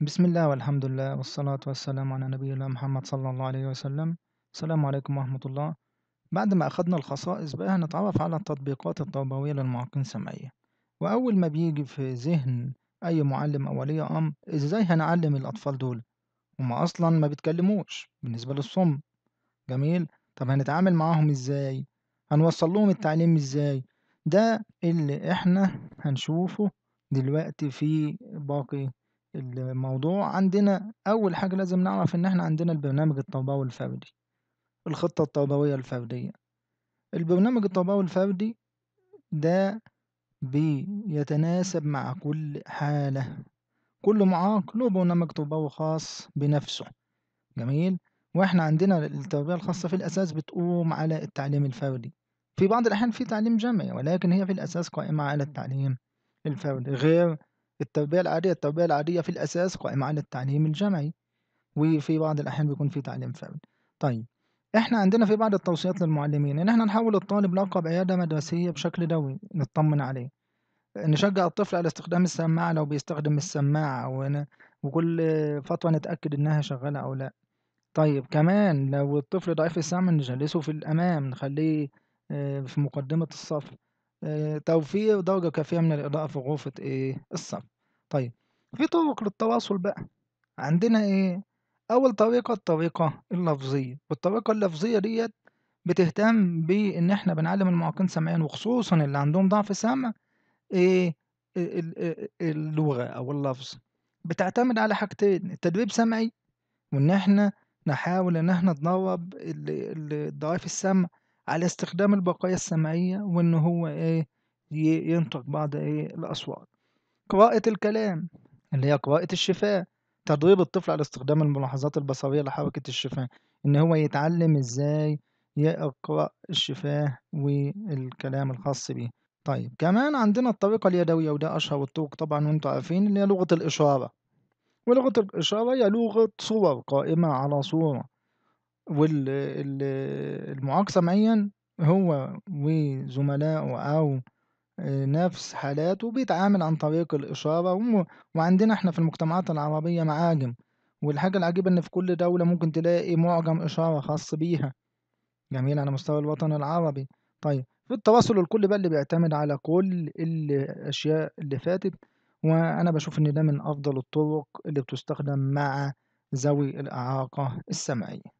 بسم الله والحمد لله والصلاة والسلام على نبي الله محمد صلى الله عليه وسلم السلام عليكم ورحمة الله بعد ما أخدنا الخصائص بقى هنتعرف على التطبيقات التربوية للمعاقين السمعية وأول ما بيجي في ذهن أي معلم أو ولي أمر إزاي هنعلم الأطفال دول هما أصلا ما بيتكلموش بالنسبة للصم جميل طب هنتعامل معاهم إزاي هنوصل لهم التعليم إزاي ده اللي إحنا هنشوفه دلوقتي في باقي الموضوع عندنا أول حاجة لازم نعرف إن إحنا عندنا البرنامج التربوي الفردي الخطة التربوية الفردية البرنامج التربوي الفردي ده بيتناسب مع كل حالة كل معاق له برنامج تربوي خاص بنفسه جميل واحنا عندنا التربية الخاصة في الأساس بتقوم على التعليم الفردي في بعض الأحيان في تعليم جمعي ولكن هي في الأساس قائمة على التعليم الفردي غير التربية العادية التربية العادية في الأساس قائمة على التعليم الجمعي وفي بعض الأحيان بيكون في تعليم فردي طيب احنا عندنا في بعض التوصيات للمعلمين ان احنا نحول الطالب لقب عيادة مدرسية بشكل دوري نطمن عليه نشجع الطفل على استخدام السماعة لو بيستخدم السماعة وأنا وكل فترة نتأكد إنها شغالة أو لأ طيب كمان لو الطفل ضعيف السمع نجلسه في الأمام نخليه آه، في مقدمة الصف توفير آه، درجة كافية من الإضاءة في غرفة إيه الصف طيب في طرق للتواصل بقى عندنا إيه أول طريقة الطريقة اللفظية والطريقة اللفظية ديت بتهتم بإن إحنا بنعلم المعاقين سمعيا وخصوصا اللي عندهم ضعف سمع إيه اللغة أو اللفظ بتعتمد على حاجتين التدريب سمعي وإن إحنا نحاول إن إحنا ندرب ضعيف السمع على استخدام البقايا السمعية وإن هو إيه ينطق بعض إيه الأصوات قراءة الكلام اللي هي قراءة الشفاه تدريب الطفل على استخدام الملاحظات البصرية لحركة الشفاه إن هو يتعلم إزاي يقرأ الشفاه والكلام الخاص بيه طيب كمان عندنا الطريقة اليدوية وده أشهر الطرق طبعا وانتوا عارفين اللي هي لغة الإشارة ولغة الإشارة هي لغة صور قائمة على صورة والمعاق سمعيا هو وزملائه أو نفس حالاته بيتعامل عن طريق الإشارة وعندنا احنا في المجتمعات العربية معاجم والحاجة العجيبة إن في كل دولة ممكن تلاقي معجم إشارة خاص بيها جميل على مستوى الوطن العربي طيب في التواصل الكل بقى اللي بيعتمد على كل الأشياء اللي فاتت وأنا بشوف إن ده من أفضل الطرق اللي بتستخدم مع ذوي الإعاقة السمعية